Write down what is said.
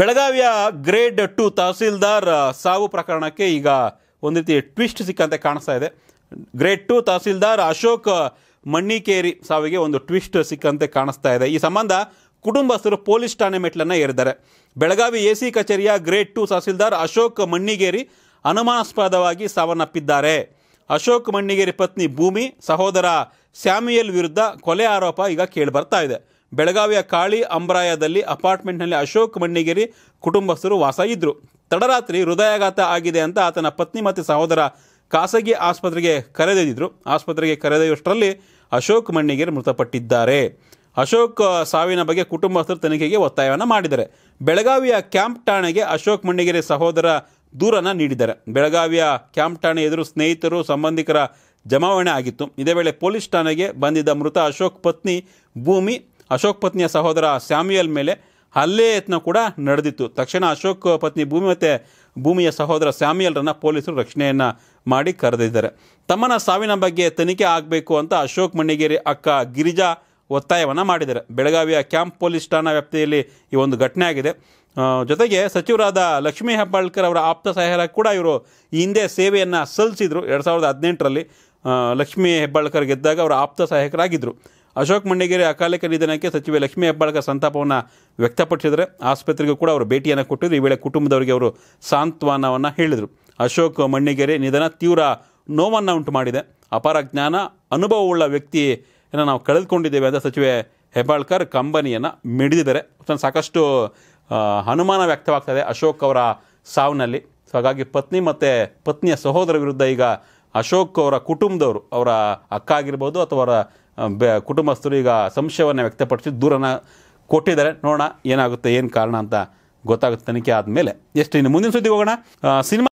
ಬೆಳಗಾವಿಯ grade two tahsildar ಸಾವು ಪ್ರಕರಣಕ್ಕೆ ಈಗ ಒಂದು ರೀತಿ ಟ್ವಿಸ್ಟ್ ಸಿಕ್ಕಂತೆ ಕಾಣಿಸ್ತಾ ಇದೆ ಗ್ರೇಡ್ ಟು ತಹಸೀಲ್ದಾರ್ ಅಶೋಕ್ ಮಣ್ಣಿಕೇರಿ ಸಾವಿಗೆ ಒಂದು ಟ್ವಿಸ್ಟ್ ಸಿಕ್ಕಂತೆ ಕಾಣಿಸ್ತಾ ಇದೆ ಈ ಸಂಬಂಧ ಕುಟುಂಬಸ್ಥರು ಪೊಲೀಸ್ ಠಾಣೆ ಮೆಟ್ಲನ್ನು ಏರಿದ್ದಾರೆ ಬೆಳಗಾವಿ ಎ ಸಿ ಕಚೇರಿಯ ಗ್ರೇಡ್ ಟು ತಹಸೀಲ್ದಾರ್ ಅಶೋಕ್ ಮಣ್ಣಿಗೇರಿ ಅನುಮಾನಾಸ್ಪದವಾಗಿ ಸಾವನ್ನಪ್ಪಿದ್ದಾರೆ ಅಶೋಕ್ ಮಣ್ಣಿಗೇರಿ ಪತ್ನಿ ಭೂಮಿ ಸಹೋದರ ಸ್ಯಾಮ್ಯುಯಲ್ ವಿರುದ್ಧ ಕೊಲೆ ಆರೋಪ ಈಗ ಕೇಳಿ ಬರ್ತಾ ಇದೆ ಬೆಳಗಾವಿಯ ಕಾಳಿ ಅಂಬ್ರಾಯದಲ್ಲಿ ಅಪಾರ್ಟ್ಮೆಂಟ್ನಲ್ಲಿ ಅಶೋಕ್ ಮಣ್ಣಿಗೇರಿ ಕುಟುಂಬಸ್ಥರು ವಾಸ ಇದ್ದರು ತಡರಾತ್ರಿ ಹೃದಯಾಘಾತ ಆಗಿದೆ ಅಂತ ಆತನ ಪತ್ನಿ ಮತ್ತು ಸಹೋದರ ಖಾಸಗಿ ಆಸ್ಪತ್ರೆಗೆ ಕರೆದೊಯ್ದಿದ್ರು ಆಸ್ಪತ್ರೆಗೆ ಕರೆದೊಯ್ಯುವಷ್ಟರಲ್ಲಿ ಅಶೋಕ್ ಮಣ್ಣಿಗೇರಿ ಮೃತಪಟ್ಟಿದ್ದಾರೆ ಅಶೋಕ್ ಸಾವಿನ ಬಗ್ಗೆ ಕುಟುಂಬಸ್ಥರು ತನಿಖೆಗೆ ಒತ್ತಾಯವನ್ನು ಮಾಡಿದ್ದಾರೆ ಬೆಳಗಾವಿಯ ಕ್ಯಾಂಪ್ ಠಾಣೆಗೆ ಅಶೋಕ್ ಮಣ್ಣಿಗೆರೆ ಸಹೋದರ ದೂರನ್ನು ನೀಡಿದ್ದಾರೆ ಬೆಳಗಾವಿಯ ಕ್ಯಾಂಪ್ ಠಾಣೆ ಎದುರು ಸ್ನೇಹಿತರು ಸಂಬಂಧಿಕರ ಜಮಾವಣೆ ಆಗಿತ್ತು ಇದೇ ವೇಳೆ ಪೊಲೀಸ್ ಠಾಣೆಗೆ ಬಂದಿದ್ದ ಮೃತ ಅಶೋಕ್ ಪತ್ನಿ ಭೂಮಿ ಅಶೋಕ್ ಪತ್ನಿಯ ಸಹೋದರ ಸ್ಯಾಮ್ಯುಯಲ್ ಮೇಲೆ ಹಲ್ಲೆ ಯತ್ನ ಕೂಡ ನಡೆದಿತ್ತು ತಕ್ಷಣ ಅಶೋಕ್ ಪತ್ನಿ ಭೂಮಿ ಮತ್ತು ಭೂಮಿಯ ಸಹೋದರ ಸ್ಯಾಮ್ಯುಯಲ್ರನ್ನು ಪೊಲೀಸರು ರಕ್ಷಣೆಯನ್ನು ಮಾಡಿ ಕರೆದಿದ್ದಾರೆ ತಮ್ಮನ ಸಾವಿನ ಬಗ್ಗೆ ತನಿಖೆ ಆಗಬೇಕು ಅಂತ ಅಶೋಕ್ ಮಣ್ಣಿಗೇರಿ ಅಕ್ಕ ಗಿರಿಜಾ ಒತ್ತಾಯವನ್ನು ಮಾಡಿದ್ದಾರೆ ಬೆಳಗಾವಿಯ ಕ್ಯಾಂಪ್ ಪೊಲೀಸ್ ಠಾಣಾ ವ್ಯಾಪ್ತಿಯಲ್ಲಿ ಈ ಒಂದು ಘಟನೆ ಆಗಿದೆ ಜೊತೆಗೆ ಸಚಿವರಾದ ಲಕ್ಷ್ಮೀ ಹೆಬ್ಬಾಳ್ಕರ್ ಅವರ ಆಪ್ತ ಸಹಾಯ ಕೂಡ ಇವರು ಹಿಂದೆ ಸೇವೆಯನ್ನು ಸಲ್ಲಿಸಿದರು ಎರಡು ಸಾವಿರದ ಹದಿನೆಂಟರಲ್ಲಿ ಲಕ್ಷ್ಮೀ ಹೆಬ್ಬಾಳ್ಕರ್ ಗೆದ್ದಾಗ ಅವರ ಆಪ್ತ ಸಹಾಯಕರಾಗಿದ್ದರು ಅಶೋಕ್ ಮಣ್ಣಿಗೆರೆ ಅಕಾಲಿಕ ನಿಧನಕ್ಕೆ ಸಚಿವೆ ಲಕ್ಷ್ಮೀ ಹೆಬ್ಬಾಳ್ಕರ್ ಸಂತಾಪವನ್ನು ವ್ಯಕ್ತಪಡಿಸಿದರೆ ಆಸ್ಪತ್ರೆಗೂ ಕೂಡ ಅವರು ಭೇಟಿಯನ್ನು ಕೊಟ್ಟಿದ್ದರು ಈ ವೇಳೆ ಕುಟುಂಬದವರಿಗೆ ಅವರು ಸಾಂತ್ವನವನ್ನು ಹೇಳಿದರು ಅಶೋಕ್ ಮಣ್ಣಿಗೆರೆ ನಿಧನ ತೀವ್ರ ನೋವನ್ನು ಉಂಟು ಮಾಡಿದೆ ಅಪಾರ ಜ್ಞಾನ ಅನುಭವವುಳ್ಳ ವ್ಯಕ್ತಿಯನ್ನು ನಾವು ಕಳೆದುಕೊಂಡಿದ್ದೇವೆ ಅಂತ ಸಚಿವೆ ಹೆಬ್ಬಾಳ್ಕರ್ ಕಂಬನಿಯನ್ನು ಮಿಡಿದಿದ್ದಾರೆ ಸಾಕಷ್ಟು ಅನುಮಾನ ವ್ಯಕ್ತವಾಗ್ತದೆ ಅಶೋಕ್ ಅವರ ಸಾವಿನಲ್ಲಿ ಸೊ ಹಾಗಾಗಿ ಪತ್ನಿ ಮತ್ತು ಪತ್ನಿಯ ಸಹೋದರ ವಿರುದ್ಧ ಈಗ ಅಶೋಕ್ ಅವರ ಕುಟುಂಬದವರು ಅವರ ಅಕ್ಕ ಆಗಿರ್ಬೋದು ಅಥವಾ ಅವರ ಕುಟುಂಬಸ್ಥರು ಈಗ ಸಂಶಯವನ್ನು ವ್ಯಕ್ತಪಡಿಸಿ ದೂರನ ಕೊಟ್ಟಿದ್ದಾರೆ ನೋಡೋಣ ಏನಾಗುತ್ತೆ ಏನು ಕಾರಣ ಅಂತ ಗೊತ್ತಾಗುತ್ತೆ ತನಿಖೆ ಆದಮೇಲೆ ಎಷ್ಟು ಇನ್ನು ಮುಂದಿನ ಸುದ್ದಿ ಹೋಗೋಣ ಸಿನಿಮಾ